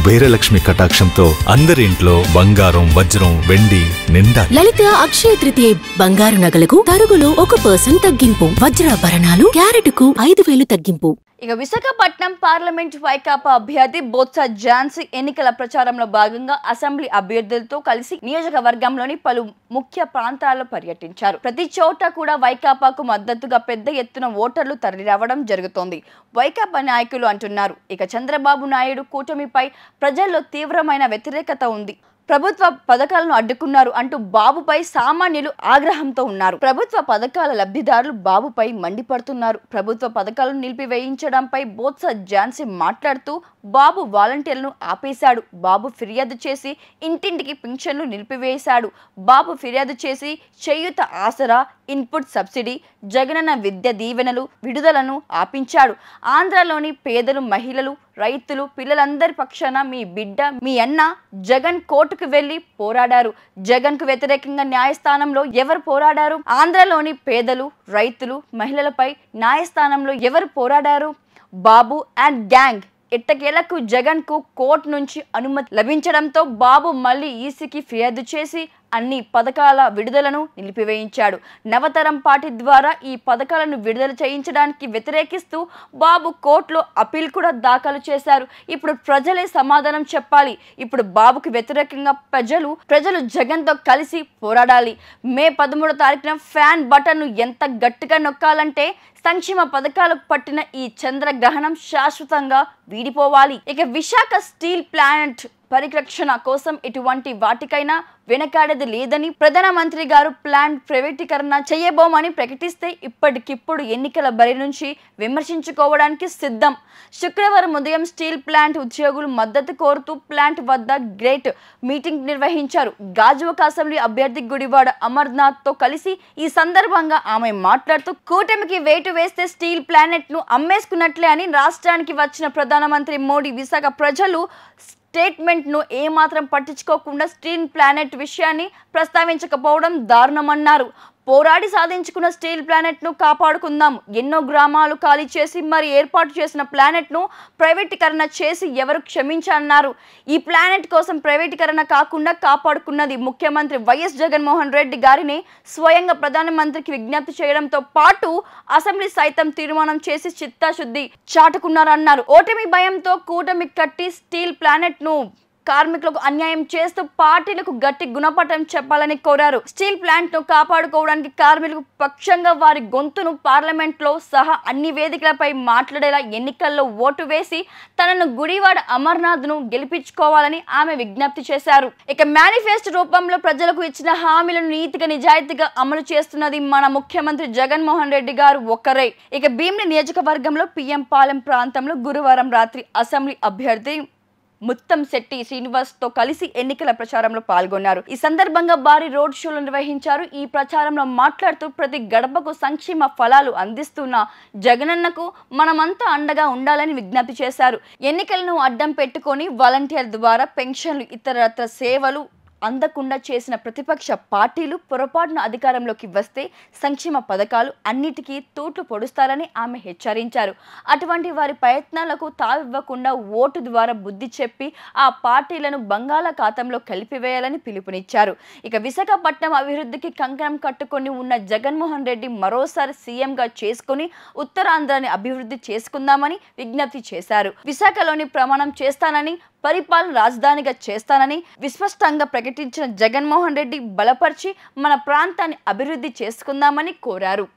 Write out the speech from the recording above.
కుబేరలక్ష్మి కటాక్షంతో అందరి ఇంట్లో బంగారం వజ్రం వెండి నిండా లలిత అక్షయ తృతీయ బంగారు నగలకు తరుగులో ఒక పర్సన్ తగ్గింపు వజ్రాభరణాలు క్యారెట్ కు ఐదు వేలు తగ్గింపు ఇక విశాఖపట్నం పార్లమెంట్ వైకాపా అభ్యర్థి బొత్స జాన్సీ ఎన్నికల ప్రచారంలో భాగంగా అసెంబ్లీ అభ్యర్థులతో కలిసి నియోజకవర్గంలోని పలు ముఖ్య ప్రాంతాల్లో పర్యటించారు ప్రతి చోట కూడా వైకాపాకు మద్దతుగా పెద్ద ఎత్తున ఓటర్లు తరలిరావడం జరుగుతోంది వైకాపా నాయకులు అంటున్నారు ఇక చంద్రబాబు నాయుడు కూటమిపై ప్రజల్లో తీవ్రమైన వ్యతిరేకత ఉంది ప్రభుత్వ పథకాలను అడ్డుకున్నారు అంటూ బాబుపై సామాన్యులు ఆగ్రహంతో ఉన్నారు ప్రభుత్వ పథకాల లబ్ధిదారులు బాబుపై మండిపడుతున్నారు ప్రభుత్వ పథకాలను నిలిపివేయించడంపై బోత్స ఝాన్సీ మాట్లాడుతూ బాబు వాలంటీర్లను ఆపేశాడు బాబు ఫిర్యాదు చేసి ఇంటింటికి పింఛన్లు నిలిపివేశాడు బాబు ఫిర్యాదు చేసి చేయుత ఆసరా ఇన్పుట్ సబ్సిడీ జగనన్న విద్య దీవెనలు విడుదలను ఆపించాడు ఆంధ్రలోని పేదలు మహిళలు రైతులు పిల్లలందరి పక్షాన మీ బిడ్డ మీ అన్న జగన్ కోర్టుకు వెళ్లి పోరాడారు జగన్ కు వ్యతిరేకంగా న్యాయస్థానంలో ఎవరు పోరాడారు ఆంధ్రలోని పేదలు రైతులు మహిళలపై న్యాయస్థానంలో ఎవరు పోరాడారు బాబు అండ్ గ్యాంగ్ ఎట్టకేలకు జగన్ కు కోర్టు నుంచి అనుమతి లభించడంతో బాబు మళ్ళీ ఈసీకి ఫిర్యాదు చేసి అన్ని పథకాల విడుదలను నిలిపివేయించాడు నవతరం పార్టీ ద్వారా ఈ పథకాలను విడుదల చేయించడానికి వ్యతిరేకిస్తూ బాబు కోర్టులో అపీల్ కూడా దాఖలు చేశారు ఇప్పుడు ప్రజలే సమాధానం చెప్పాలి ఇప్పుడు బాబుకు వ్యతిరేకంగా ప్రజలు ప్రజలు జగన్తో కలిసి పోరాడాలి మే పదమూడో తారీఖున ఫ్యాన్ బటన్ను ఎంత గట్టిగా నొక్కాలంటే సంక్షేమ పథకాలకు పట్టిన ఈ చంద్రగ్రహణం శాశ్వతంగా వీడిపోవాలి ఇక విశాఖ స్టీల్ ప్లాంట్ పరిరక్షణ కోసం ఇటువంటి వాటికైనా వెనకాడేది లేదని ప్రధానమంత్రి గారు ప్లాన్ ప్రైవేటీకరణ చేయబోమని ప్రకటిస్తే ఇప్పటికిప్పుడు ఎన్నికల బరి నుంచి విమర్శించుకోవడానికి సిద్ధం శుక్రవారం ఉదయం స్టీల్ ప్లాంట్ ఉద్యోగులు మద్దతు కోరుతూ ప్లాంట్ వద్ద గ్రేట్ మీటింగ్ నిర్వహించారు గాజువక అసెంబ్లీ అభ్యర్థి గుడివాడ అమర్నాథ్తో కలిసి ఈ సందర్భంగా ఆమె మాట్లాడుతూ కూటమికి వేటు పెట్టుబడులు వేస్తే స్టీల్ ప్లానెట్ను అమ్మేసుకున్నట్లే అని రాష్ట్రానికి వచ్చిన ప్రధానమంత్రి మోడీ విశాఖ ప్రజలు స్టేట్మెంట్ను ఏమాత్రం పట్టించుకోకుండా స్టీల్ ప్లానెట్ విషయాన్ని ప్రస్తావించకపోవడం దారుణమన్నారు పోరాడి సాధించుకున్న స్టీల్ ప్లానెట్ను కాపాడుకుందాం ఎన్నో గ్రామాలు ఖాళీ చేసి మరి ఏర్పాటు చేసిన ప్లానెట్ను ప్రైవేటీకరణ చేసి ఎవరు క్షమించన్నారు ఈ ప్లానెట్ కోసం ప్రైవేటీకరణ కాకుండా కాపాడుకున్నది ముఖ్యమంత్రి వైఎస్ జగన్మోహన్ రెడ్డి గారిని స్వయంగా ప్రధానమంత్రికి విజ్ఞప్తి చేయడంతో పాటు అసెంబ్లీ సైతం తీర్మానం చేసి చిత్తాశుద్ధి చాటుకున్నారన్నారు ఓటమి భయంతో కూటమి కట్టి స్టీల్ ప్లానెట్ను కార్మికులకు అన్యాయం చేస్తూ పార్టీలకు గట్టి గుణపాఠం చెప్పాలని కోరారు స్టీల్ ప్లాంట్ ను కాపాడుకోవడానికి కార్మికులకు పక్షంగా వారి గొంతును పార్లమెంట్ లో సహా అన్ని వేదికలపై మాట్లాడేలా ఎన్నికల్లో ఓటు వేసి తనను గుడివాడ అమర్నాథ్ ను గెలిపించుకోవాలని ఆమె విజ్ఞప్తి చేశారు ఇక మేనిఫెస్టో రూపంలో ప్రజలకు ఇచ్చిన హామీలను నీతిగా నిజాయితీగా అమలు చేస్తున్నది మన ముఖ్యమంత్రి జగన్మోహన్ రెడ్డి గారు ఒకరే ఇక భీమిని నియోజకవర్గంలో పిఎం పాలెం ప్రాంతంలో గురువారం రాత్రి అసెంబ్లీ అభ్యర్థి ముత్తం శెట్టి శ్రీనివాస్ తో కలిసి ఎన్నికల ప్రచారంలో పాల్గొన్నారు ఈ సందర్భంగా భారీ రోడ్ షోలు నిర్వహించారు ఈ ప్రచారంలో మాట్లాడుతూ ప్రతి గడపకు సంక్షేమ ఫలాలు అందిస్తున్న జగనన్నకు మనమంతా అండగా ఉండాలని విజ్ఞప్తి చేశారు ఎన్నికలను అడ్డం పెట్టుకొని వాలంటీర్ ద్వారా పెన్షన్లు ఇతరత్ర సేవలు అందకుండా చేసిన ప్రతిపక్ష పార్టీలు పొరపాటున అధికారంలోకి వస్తే సంక్షేమ పథకాలు అన్నిటికీ తూట్లు పొడుస్తారని ఆమె హెచ్చరించారు అటువంటి వారి ప్రయత్నాలకు తావివ్వకుండా ఓటు ద్వారా బుద్ధి చెప్పి ఆ పార్టీలను బంగాళాఖాతంలో కలిపివేయాలని పిలుపునిచ్చారు ఇక విశాఖపట్నం అభివృద్ధికి కంకణం కట్టుకొని ఉన్న జగన్మోహన్ రెడ్డి మరోసారి సీఎంగా చేసుకుని ఉత్తరాంధ్రాన్ని అభివృద్ధి చేసుకుందామని విజ్ఞప్తి చేశారు విశాఖలోని ప్రమాణం చేస్తానని పరిపాలన రాజధానిగా చేస్తానని విస్పష్టంగా ప్రకటించిన జగన్మోహన్ రెడ్డి బలపరిచి మన ప్రాంతాన్ని అభివృద్ధి చేసుకుందామని కోరారు